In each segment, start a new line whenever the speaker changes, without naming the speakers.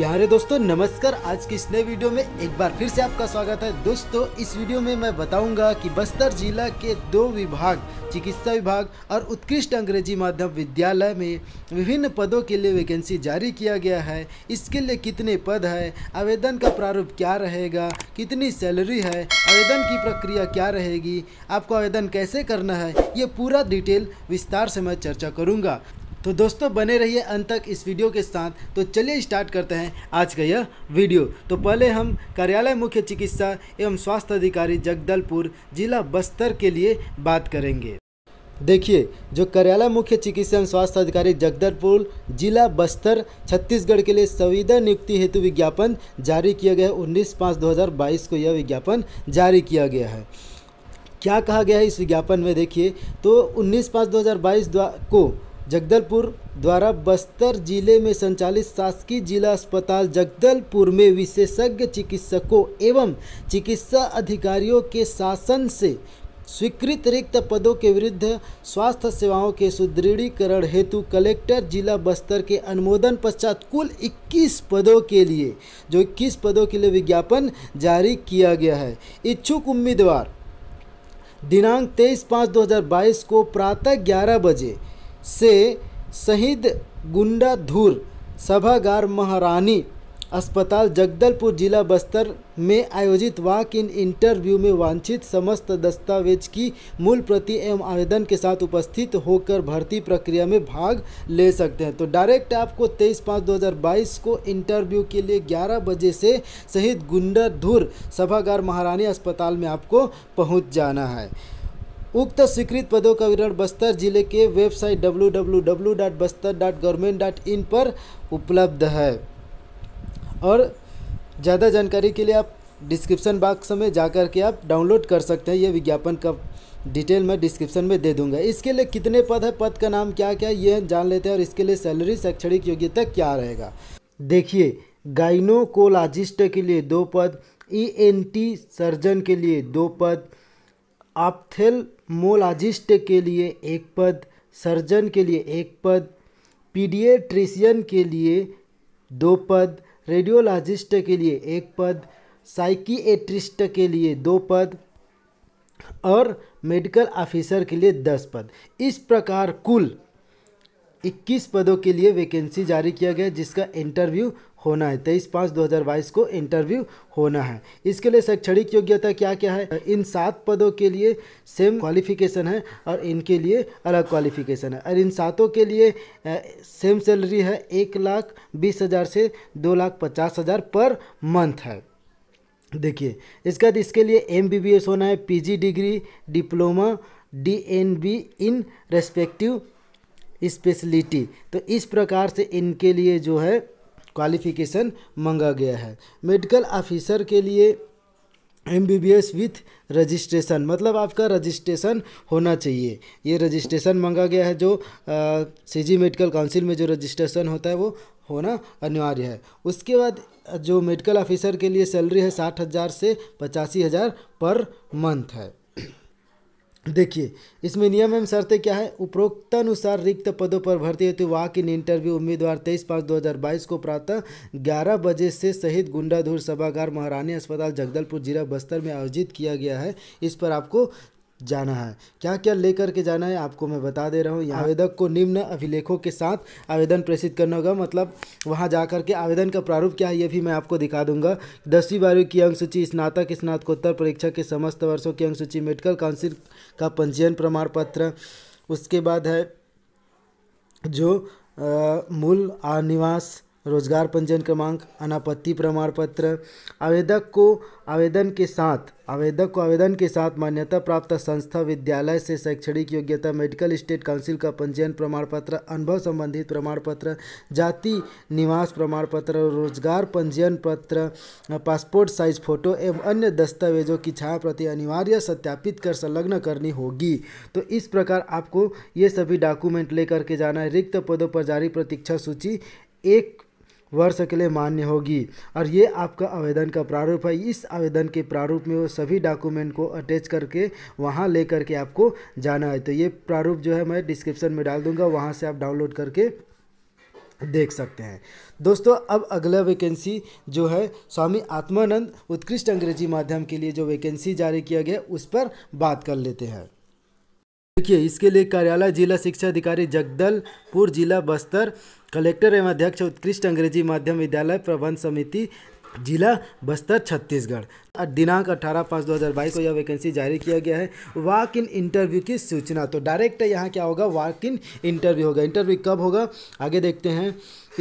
प्यारे दोस्तों नमस्कार आज की इस नए वीडियो में एक बार फिर से आपका स्वागत है दोस्तों इस वीडियो में मैं बताऊंगा कि बस्तर जिला के दो विभाग चिकित्सा विभाग और उत्कृष्ट अंग्रेजी माध्यम विद्यालय में विभिन्न पदों के लिए वैकेंसी जारी किया गया है इसके लिए कितने पद है आवेदन का प्रारूप क्या रहेगा कितनी सैलरी है आवेदन की प्रक्रिया क्या रहेगी आपको आवेदन कैसे करना है ये पूरा डिटेल विस्तार से मैं चर्चा करूँगा तो दोस्तों बने रहिए अंत तक इस वीडियो के साथ तो चलिए स्टार्ट करते हैं आज का यह वीडियो तो पहले हम कार्यालय मुख्य चिकित्सा एवं स्वास्थ्य अधिकारी जगदलपुर जिला बस्तर के लिए बात करेंगे देखिए जो कार्यालय मुख्य चिकित्सा एवं स्वास्थ्य अधिकारी जगदलपुर जिला बस्तर छत्तीसगढ़ के लिए संविदा नियुक्ति हेतु विज्ञापन जारी किया गया है उन्नीस पाँच दो हज़ार बाईस को यह विज्ञापन जारी किया गया है क्या कहा गया है इस विज्ञापन में देखिए तो उन्नीस पाँच दो हज़ार बाईस को जगदलपुर द्वारा बस्तर जिले में संचालित शासकीय जिला अस्पताल जगदलपुर में विशेषज्ञ चिकित्सकों एवं चिकित्सा अधिकारियों के शासन से स्वीकृत रिक्त पदों के विरुद्ध स्वास्थ्य सेवाओं के सुदृढ़ीकरण हेतु कलेक्टर जिला बस्तर के अनुमोदन पश्चात कुल 21 पदों के लिए जो 21 पदों के लिए विज्ञापन जारी किया गया है इच्छुक उम्मीदवार दिनांक 23 पाँच 2022 को प्रातः 11 बजे से शहीद गुंडा धूर सभागार महारानी अस्पताल जगदलपुर जिला बस्तर में आयोजित वाक इन इंटरव्यू में वांछित समस्त दस्तावेज की मूल प्रति एवं आवेदन के साथ उपस्थित होकर भर्ती प्रक्रिया में भाग ले सकते हैं तो डायरेक्ट आपको 23 पाँच 2022 को इंटरव्यू के लिए 11 बजे से शहीद गुंडर धुर सभागार महारानी अस्पताल में आपको पहुंच जाना है उक्त स्वीकृत पदों का विवरण बस्तर जिले के वेबसाइट डब्ल्यू पर उपलब्ध है और ज़्यादा जानकारी के लिए आप डिस्क्रिप्शन बॉक्स में जा कर के आप डाउनलोड कर सकते हैं ये विज्ञापन का डिटेल मैं डिस्क्रिप्शन में दे दूंगा इसके लिए कितने पद है पद का नाम क्या क्या ये जान लेते हैं और इसके लिए सैलरी शैक्षणिक योग्यता क्या रहेगा देखिए गाइनोकोलॉजिस्ट के लिए दो पद ई e सर्जन के लिए दो पद आपथेल मोलाजिस्ट के लिए एक पद सर्जन के लिए एक पद पीडिएट्रिशियन के लिए दो पद रेडियोलॉजिस्ट के लिए एक पद साइकिएट्रिस्ट के लिए दो पद और मेडिकल ऑफिसर के लिए दस पद इस प्रकार कुल इक्कीस पदों के लिए वैकेंसी जारी किया गया जिसका इंटरव्यू होना है तेईस पाँच दो हज़ार बाईस को इंटरव्यू होना है इसके लिए शैक्षणिक योग्यता क्या क्या है इन सात पदों के लिए सेम क्वालिफिकेशन है और इनके लिए अलग क्वालिफिकेशन है और इन सातों के लिए सेम सैलरी है एक लाख बीस हज़ार से दो लाख पचास हज़ार पर मंथ है देखिए इसके बाद इसके लिए एम होना है G degree diploma be in respective speciality तो इस प्रकार से इनके लिए जो है क्वालिफिकेशन मंगा गया है मेडिकल ऑफिसर के लिए M B B S with registration मतलब आपका रजिस्ट्रेशन होना चाहिए ये रजिस्ट्रेशन मंगा गया है जो सी जी मेडिकल काउंसिल में जो रजिस्ट्रेशन होता है वो होना अनिवार्य है उसके बाद जो मेडिकल ऑफिसर के लिए सैलरी है साठ हज़ार से पचासी हज़ार पर मंथ है देखिए इसमें नियम एवं शर्तें क्या है उपरोक्तानुसार रिक्त पदों पर भर्ती हेतु वाक इन इंटरव्यू उम्मीदवार तेईस पाँच दो हज़ार बाईस को प्रातः ग्यारह बजे से शहीद गुंडाधूर सभागार महारानी अस्पताल जगदलपुर जिला बस्तर में आयोजित किया गया है इस पर आपको जाना है क्या क्या लेकर के जाना है आपको मैं बता दे रहा हूँ यहाँ आवेदक को निम्न अभिलेखों के साथ आवेदन प्रेषित करना होगा मतलब वहाँ जा कर के आवेदन का प्रारूप क्या है ये भी मैं आपको दिखा दूंगा दसवीं बारहवीं की अंक सूची स्नातक स्नातकोत्तर परीक्षा के समस्त वर्षों की अंक सूची मेडिकल काउंसिल का पंजीयन प्रमाण पत्र उसके बाद है जो आ, मूल निवास रोजगार पंजीयन क्रमांक अनापत्ति प्रमाण पत्र आवेदक को आवेदन के साथ आवेदक को आवेदन के साथ मान्यता प्राप्त संस्था विद्यालय से शैक्षणिक योग्यता मेडिकल स्टेट काउंसिल का पंजीयन प्रमाण पत्र अनुभव संबंधित प्रमाण पत्र जाति निवास प्रमाण पत्र रोजगार पंजीयन पत्र पासपोर्ट साइज फोटो एवं अन्य दस्तावेजों की छाया प्रति अनिवार्य सत्यापित कर संलग्न करनी होगी तो इस प्रकार आपको ये सभी डॉक्यूमेंट लेकर के जाना है रिक्त पदों पर जारी प्रतीक्षा सूची एक वर्ष के लिए मान्य होगी और ये आपका आवेदन का प्रारूप है इस आवेदन के प्रारूप में वो सभी डॉक्यूमेंट को अटैच करके वहाँ ले करके आपको जाना है तो ये प्रारूप जो है मैं डिस्क्रिप्शन में डाल दूँगा वहाँ से आप डाउनलोड करके देख सकते हैं दोस्तों अब अगला वैकेंसी जो है स्वामी आत्मानंद उत्कृष्ट अंग्रेजी माध्यम के लिए जो वैकेंसी जारी किया गया उस पर बात कर लेते हैं देखिए इसके लिए कार्यालय जिला शिक्षा अधिकारी जगदलपुर जिला बस्तर कलेक्टर एवं अध्यक्ष उत्कृष्ट अंग्रेजी माध्यम विद्यालय प्रबंध समिति जिला बस्तर छत्तीसगढ़ दिनांक 18 पाँच 2022 को यह वैकेंसी जारी किया गया है वाक इन इंटरव्यू की सूचना तो डायरेक्ट यहाँ क्या होगा वाक इन इंटरव्यू होगा इंटरव्यू कब होगा आगे देखते हैं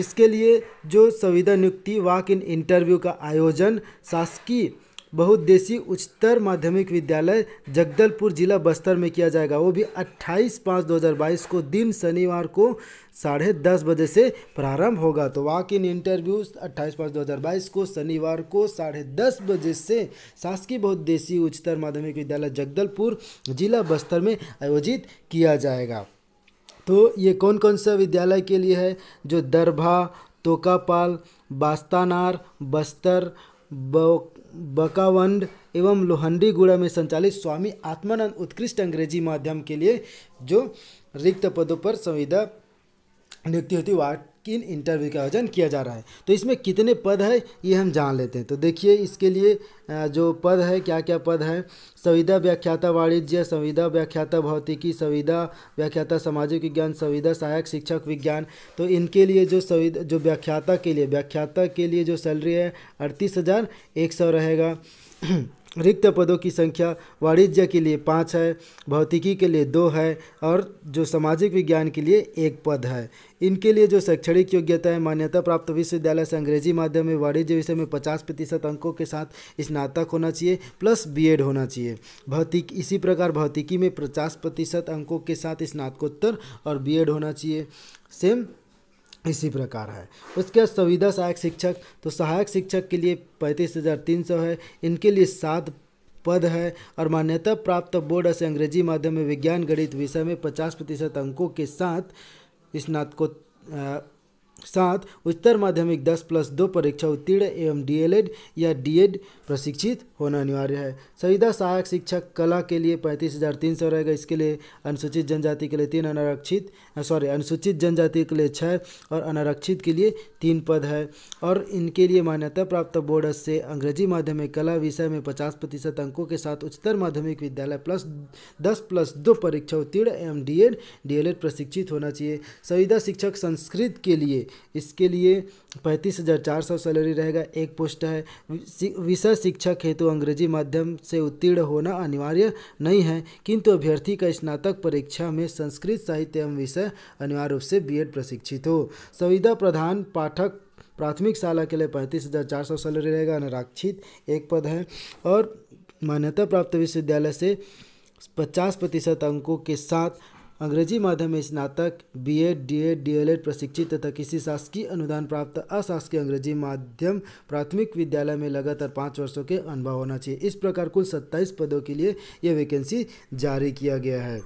इसके लिए जो संविदा नियुक्ति वाक इन इंटरव्यू का आयोजन शासकीय बहुद्देशी उच्चतर माध्यमिक विद्यालय जगदलपुर जिला बस्तर में किया जाएगा वो भी 28 पाँच 2022 को दिन शनिवार को साढ़े दस बजे से प्रारंभ होगा तो वाक इन इंटरव्यू 28 पाँच 2022 को शनिवार को साढ़े दस बजे से शासकीय बहुद्देशीय उच्चतर माध्यमिक विद्यालय जगदलपुर जिला बस्तर में आयोजित किया जाएगा तो ये कौन कौन सा विद्यालय के लिए है जो दरभा तोकापाल बास्तानार बस्तर बकावंड एवं लोहंडीगुड़ा में संचालित स्वामी आत्मानंद उत्कृष्ट अंग्रेजी माध्यम के लिए जो रिक्त पदों पर संविदा नियुक्ति होती इन इंटरव्यू का आयोजन किया जा रहा है तो इसमें कितने पद है ये हम जान लेते हैं तो देखिए इसके लिए जो पद है क्या क्या पद है संविदा व्याख्याता वाणिज्य संविदा व्याख्याता भौतिकी संविदा व्याख्याता सामाजिक विज्ञान संविदा सहायक शिक्षक विज्ञान तो इनके लिए जो संविदा जो व्याख्याता के लिए व्याख्याता के लिए जो सैलरी है अड़तीस हज़ार एक सौ रहेगा रिक्त पदों की संख्या वाणिज्य के लिए पाँच है भौतिकी के लिए दो है और जो सामाजिक विज्ञान के लिए एक पद है इनके लिए जो शैक्षणिक योग्यता है मान्यता प्राप्त विश्वविद्यालय से अंग्रेजी माध्यम में वाणिज्य विषय में पचास प्रतिशत अंकों के साथ स्नातक होना चाहिए प्लस बीएड होना चाहिए भौतिक इसी प्रकार भौतिकी में पचास प्रतिशत अंकों के साथ स्नातकोत्तर और बी होना चाहिए सेम इसी प्रकार है उसके बाद संविदा सहायक शिक्षक तो सहायक शिक्षक के लिए पैंतीस हज़ार तीन सौ है इनके लिए सात पद है और मान्यता प्राप्त बोर्ड से अंग्रेजी माध्यम में विज्ञान गणित विषय में पचास प्रतिशत अंकों के साथ स्नातकोत्तर साथ उच्चतर माध्यमिक 10 प्लस दो परीक्षा उत्तीर्ण एवं डीएलएड या डीएड प्रशिक्षित होना अनिवार्य है संविदा सहायक शिक्षक कला के लिए पैंतीस हज़ार तीन सौ रहेगा इसके लिए अनुसूचित जनजाति के लिए तीन अनारक्षित सॉरी अनुसूचित जनजाति के लिए छः और अनारक्षित के लिए तीन पद है और इनके लिए मान्यता प्राप्त बोर्ड से अंग्रेजी माध्यमिक कला विषय में पचास प्रतिशत अंकों के साथ उच्चतर माध्यमिक विद्यालय प्लस दस प्लस दो परीक्षा उत्तीर्ण एवं डी एड प्रशिक्षित होना चाहिए संविदा शिक्षक संस्कृत के लिए इसके लिए पैंतीस हज़ार चार सौ सैलरी रहेगा एक पोस्ट है विषय शिक्षक हेतु तो अंग्रेजी माध्यम से उत्तीर्ण होना अनिवार्य नहीं है किंतु अभ्यर्थी का स्नातक परीक्षा में संस्कृत साहित्य एवं विषय अनिवार्य रूप से बीएड प्रशिक्षित हो संविदा प्रधान पाठक प्राथमिक शाला के लिए पैंतीस हज़ार चार सौ सैलरी रहेगा अनारक्षित एक पद है और मान्यता प्राप्त विश्वविद्यालय से पचास प्रतिशत अंकों के साथ अंग्रेजी माध्यम में स्नातक B Ed D Ed D L Ed प्रशिक्षित तथा किसी शासकीय अनुदान प्राप्त अशासकीय अंग्रेजी माध्यम प्राथमिक विद्यालय में लगातार पाँच वर्षों के अनुभव होना चाहिए इस प्रकार कुल सत्ताईस पदों के लिए यह वैकेंसी जारी किया गया है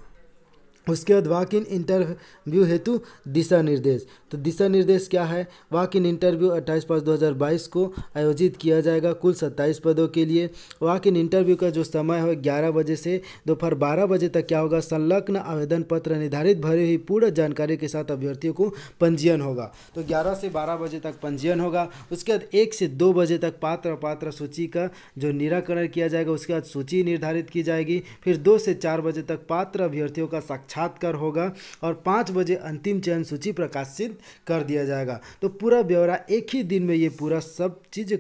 उसके बाद वाक इन इंटरव्यू हेतु दिशा निर्देश तो दिशा निर्देश क्या है वाक इन इंटरव्यू 28 पाँच 2022 को आयोजित किया जाएगा कुल 27 पदों के लिए वाक इन इंटरव्यू का जो समय है 11 बजे से दोपहर 12 बजे तक क्या होगा संलग्न आवेदन पत्र निर्धारित भरे हुई पूर्ण जानकारी के साथ अभ्यर्थियों को पंजीयन होगा तो ग्यारह से बारह बजे तक पंजीयन होगा उसके बाद एक से दो बजे तक पात्र पात्र सूची का जो निराकरण किया जाएगा उसके बाद सूची निर्धारित की जाएगी फिर दो से चार बजे तक पात्र अभ्यर्थियों का साक्षात साक्षात्कार होगा और पाँच बजे अंतिम चयन सूची प्रकाशित कर दिया जाएगा तो पूरा ब्यौरा एक ही दिन में ये पूरा सब चीज़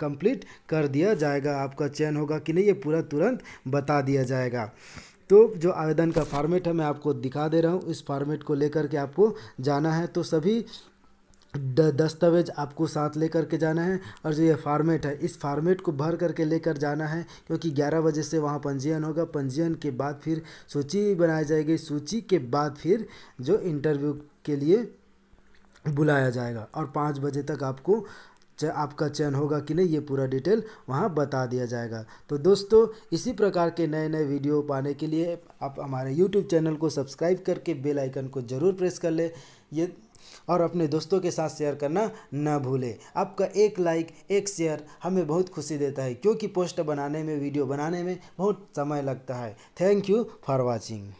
कंप्लीट कर दिया जाएगा आपका चयन होगा कि नहीं ये पूरा तुरंत बता दिया जाएगा तो जो आवेदन का फॉर्मेट है मैं आपको दिखा दे रहा हूँ इस फॉर्मेट को लेकर के आपको जाना है तो सभी दस्तावेज़ आपको साथ लेकर के जाना है और जो ये फार्मेट है इस फार्मेट को भर करके लेकर जाना है क्योंकि 11 बजे से वहाँ पंजीयन होगा पंजीयन के बाद फिर सूची बनाई जाएगी सूची के बाद फिर जो इंटरव्यू के लिए बुलाया जाएगा और पाँच बजे तक आपको आपका चयन होगा कि नहीं ये पूरा डिटेल वहाँ बता दिया जाएगा तो दोस्तों इसी प्रकार के नए नए वीडियो पाने के लिए आप हमारे यूट्यूब चैनल को सब्सक्राइब करके बेल आइकन को ज़रूर प्रेस कर ले ये और अपने दोस्तों के साथ शेयर करना ना भूलें आपका एक लाइक एक शेयर हमें बहुत खुशी देता है क्योंकि पोस्ट बनाने में वीडियो बनाने में बहुत समय लगता है थैंक यू फॉर वॉचिंग